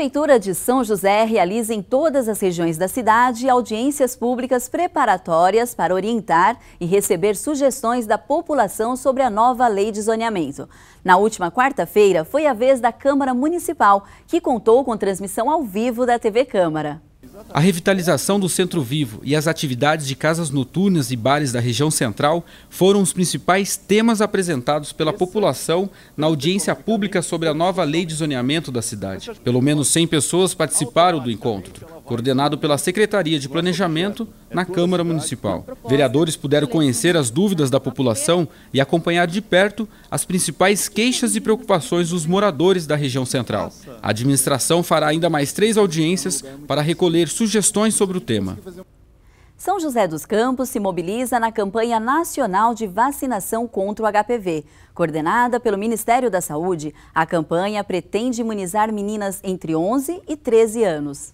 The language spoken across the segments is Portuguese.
Prefeitura de São José realiza em todas as regiões da cidade audiências públicas preparatórias para orientar e receber sugestões da população sobre a nova lei de zoneamento. Na última quarta-feira, foi a vez da Câmara Municipal, que contou com transmissão ao vivo da TV Câmara. A revitalização do Centro Vivo e as atividades de casas noturnas e bares da região central foram os principais temas apresentados pela população na audiência pública sobre a nova lei de zoneamento da cidade. Pelo menos 100 pessoas participaram do encontro, coordenado pela Secretaria de Planejamento na Câmara Municipal. Vereadores puderam conhecer as dúvidas da população e acompanhar de perto as principais queixas e preocupações dos moradores da região central. A administração fará ainda mais três audiências para recolher sugestões sobre o tema. São José dos Campos se mobiliza na campanha nacional de vacinação contra o HPV. Coordenada pelo Ministério da Saúde, a campanha pretende imunizar meninas entre 11 e 13 anos.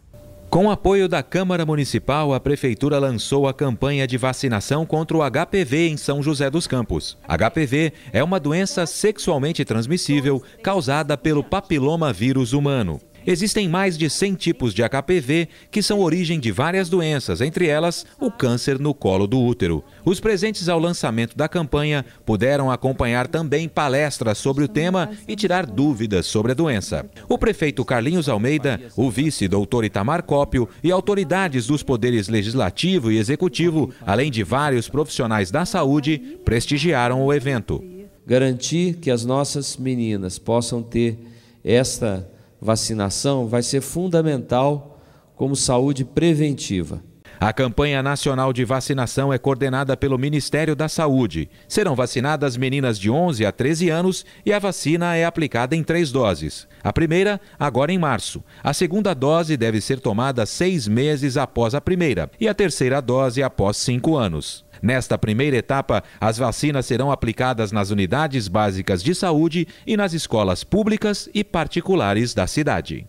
Com apoio da Câmara Municipal, a Prefeitura lançou a campanha de vacinação contra o HPV em São José dos Campos. HPV é uma doença sexualmente transmissível causada pelo papiloma vírus humano. Existem mais de 100 tipos de HPV que são origem de várias doenças, entre elas o câncer no colo do útero. Os presentes ao lançamento da campanha puderam acompanhar também palestras sobre o tema e tirar dúvidas sobre a doença. O prefeito Carlinhos Almeida, o vice doutor Itamar Cópio e autoridades dos poderes legislativo e executivo, além de vários profissionais da saúde, prestigiaram o evento. Garantir que as nossas meninas possam ter esta vacinação vai ser fundamental como saúde preventiva. A campanha nacional de vacinação é coordenada pelo Ministério da Saúde. Serão vacinadas meninas de 11 a 13 anos e a vacina é aplicada em três doses. A primeira, agora em março. A segunda dose deve ser tomada seis meses após a primeira e a terceira dose após cinco anos. Nesta primeira etapa, as vacinas serão aplicadas nas unidades básicas de saúde e nas escolas públicas e particulares da cidade.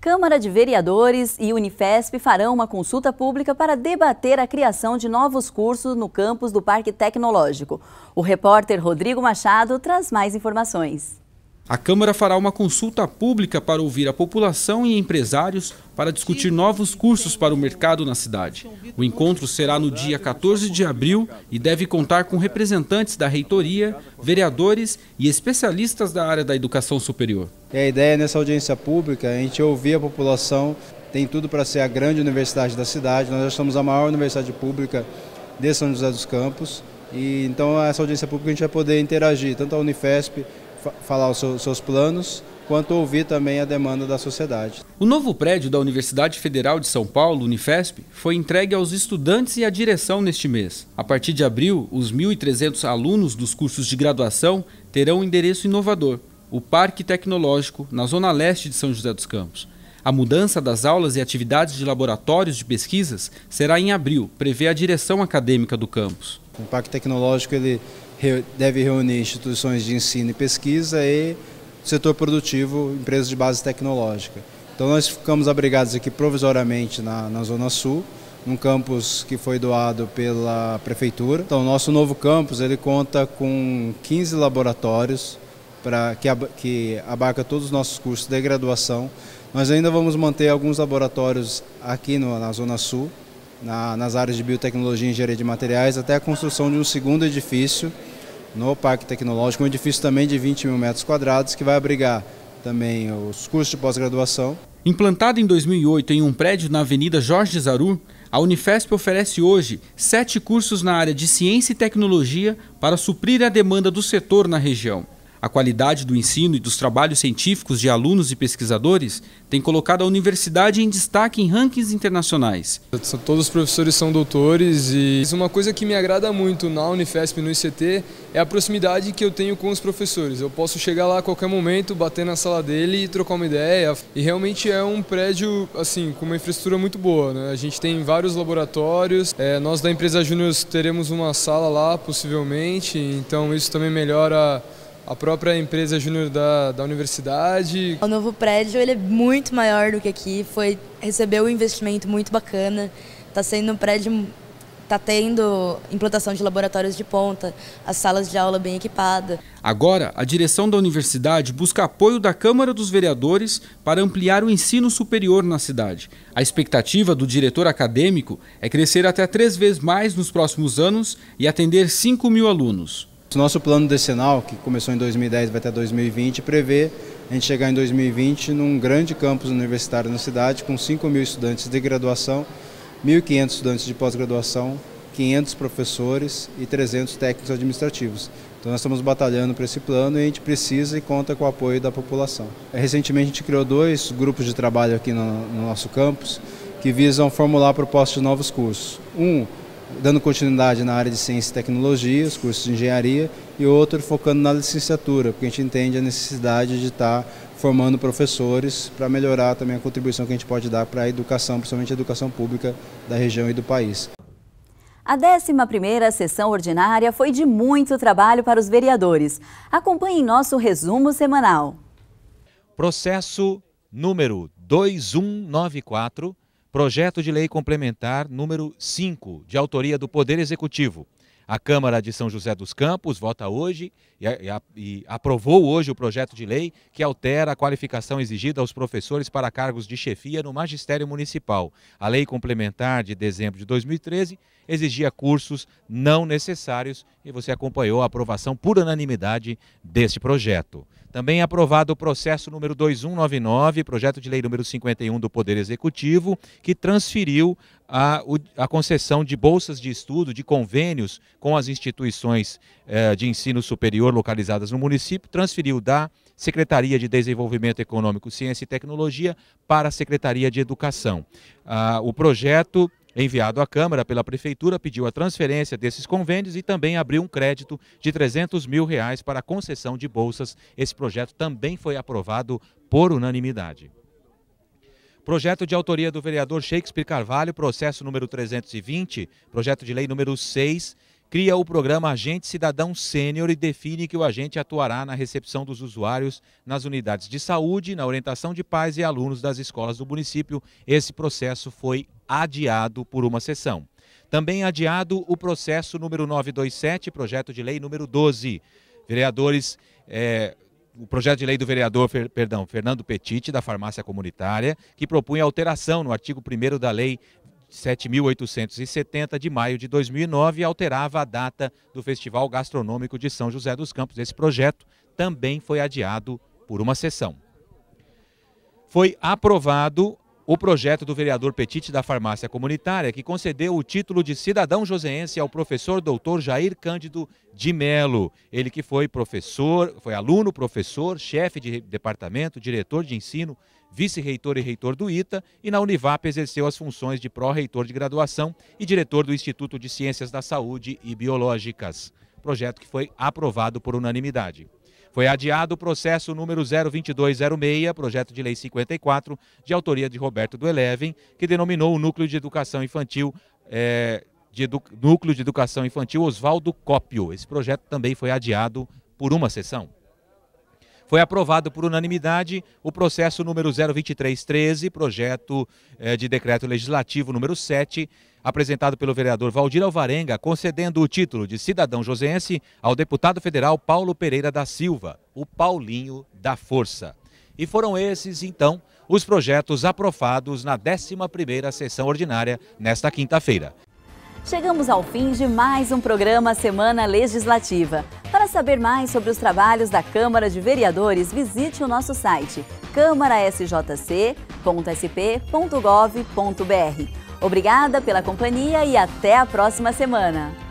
Câmara de Vereadores e Unifesp farão uma consulta pública para debater a criação de novos cursos no campus do Parque Tecnológico. O repórter Rodrigo Machado traz mais informações. A Câmara fará uma consulta pública para ouvir a população e empresários para discutir novos cursos para o mercado na cidade. O encontro será no dia 14 de abril e deve contar com representantes da reitoria, vereadores e especialistas da área da educação superior. E é, a ideia é nessa audiência pública é a gente ouvir a população, tem tudo para ser a grande universidade da cidade, nós já somos a maior universidade pública de São José dos Campos. E então essa audiência pública a gente vai poder interagir tanto a Unifesp falar os seus, planos, quanto ouvir também a demanda da sociedade. O novo prédio da Universidade Federal de São Paulo, Unifesp, foi entregue aos estudantes e à direção neste mês. A partir de abril, os 1.300 alunos dos cursos de graduação terão um endereço inovador, o Parque Tecnológico, na zona leste de São José dos Campos. A mudança das aulas e atividades de laboratórios de pesquisas será em abril, prevê a direção acadêmica do campus. O Parque Tecnológico ele deve reunir instituições de ensino e pesquisa e setor produtivo, empresas de base tecnológica. Então nós ficamos abrigados aqui provisoriamente na, na Zona Sul, num campus que foi doado pela prefeitura. Então nosso novo campus ele conta com 15 laboratórios para que, que abarca todos os nossos cursos de graduação. Nós ainda vamos manter alguns laboratórios aqui no, na Zona Sul, na, nas áreas de biotecnologia e engenharia de materiais, até a construção de um segundo edifício no Parque Tecnológico, um edifício também de 20 mil metros quadrados que vai abrigar também os cursos de pós-graduação. Implantada em 2008 em um prédio na Avenida Jorge Zaru, a Unifesp oferece hoje sete cursos na área de ciência e tecnologia para suprir a demanda do setor na região. A qualidade do ensino e dos trabalhos científicos de alunos e pesquisadores tem colocado a universidade em destaque em rankings internacionais. Todos os professores são doutores e uma coisa que me agrada muito na Unifesp e no ICT é a proximidade que eu tenho com os professores. Eu posso chegar lá a qualquer momento, bater na sala dele e trocar uma ideia. E realmente é um prédio assim com uma infraestrutura muito boa. Né? A gente tem vários laboratórios. É, nós da empresa Júnior teremos uma sala lá possivelmente, então isso também melhora a própria empresa júnior da, da universidade. O novo prédio ele é muito maior do que aqui, foi recebeu um investimento muito bacana, está sendo um prédio está tendo implantação de laboratórios de ponta, as salas de aula bem equipadas. Agora, a direção da universidade busca apoio da Câmara dos Vereadores para ampliar o ensino superior na cidade. A expectativa do diretor acadêmico é crescer até três vezes mais nos próximos anos e atender 5 mil alunos. O nosso plano decenal, que começou em 2010 vai até 2020, prevê a gente chegar em 2020 num grande campus universitário na cidade, com 5 mil estudantes de graduação, 1.500 estudantes de pós-graduação, 500 professores e 300 técnicos administrativos. Então nós estamos batalhando para esse plano e a gente precisa e conta com o apoio da população. É, recentemente a gente criou dois grupos de trabalho aqui no, no nosso campus que visam formular propostas de novos cursos. Um dando continuidade na área de ciência e tecnologia, os cursos de engenharia, e outro focando na licenciatura, porque a gente entende a necessidade de estar tá formando professores para melhorar também a contribuição que a gente pode dar para a educação, principalmente a educação pública da região e do país. A 11ª sessão ordinária foi de muito trabalho para os vereadores. Acompanhe nosso resumo semanal. Processo número 2194 Projeto de Lei Complementar número 5, de autoria do Poder Executivo. A Câmara de São José dos Campos vota hoje e, e, e, aprovou hoje o projeto de lei que altera a qualificação exigida aos professores para cargos de chefia no magistério municipal. A lei complementar de dezembro de 2013 exigia cursos não necessários e você acompanhou a aprovação por unanimidade deste projeto. Também é aprovado o processo número 2199, projeto de lei número 51 do Poder Executivo, que transferiu a, a concessão de bolsas de estudo, de convênios com as instituições eh, de ensino superior localizadas no município, transferiu da Secretaria de Desenvolvimento Econômico, Ciência e Tecnologia para a Secretaria de Educação. Ah, o projeto enviado à Câmara pela Prefeitura, pediu a transferência desses convênios e também abriu um crédito de 300 mil reais para a concessão de bolsas. Esse projeto também foi aprovado por unanimidade. Projeto de autoria do vereador Shakespeare Carvalho, processo número 320, projeto de lei número 6, cria o programa Agente Cidadão Sênior e define que o agente atuará na recepção dos usuários nas unidades de saúde, na orientação de pais e alunos das escolas do município. Esse processo foi adiado por uma sessão. Também adiado o processo número 927, projeto de lei número 12. Vereadores, é, o projeto de lei do vereador, perdão, Fernando Petite, da farmácia comunitária, que propunha alteração no artigo 1 da lei 7.870 de maio de 2009 alterava a data do Festival Gastronômico de São José dos Campos. Esse projeto também foi adiado por uma sessão. Foi aprovado o projeto do vereador Petite da Farmácia Comunitária, que concedeu o título de cidadão joseense ao professor doutor Jair Cândido de Melo. Ele que foi professor, foi aluno, professor, chefe de departamento, diretor de ensino, vice-reitor e reitor do ITA, e na Univap exerceu as funções de pró-reitor de graduação e diretor do Instituto de Ciências da Saúde e Biológicas, projeto que foi aprovado por unanimidade. Foi adiado o processo número 02206, projeto de lei 54, de autoria de Roberto do Eleven, que denominou o Núcleo de Educação Infantil é, de Núcleo de Educação Infantil Oswaldo Cópio. Esse projeto também foi adiado por uma sessão. Foi aprovado por unanimidade o processo número 02313, projeto eh, de decreto legislativo número 7, apresentado pelo vereador Valdir Alvarenga, concedendo o título de cidadão joseense ao deputado federal Paulo Pereira da Silva, o Paulinho da Força. E foram esses, então, os projetos aprovados na 11ª sessão ordinária nesta quinta-feira. Chegamos ao fim de mais um programa Semana Legislativa. Para saber mais sobre os trabalhos da Câmara de Vereadores, visite o nosso site câmarasjc.sp.gov.br. Obrigada pela companhia e até a próxima semana!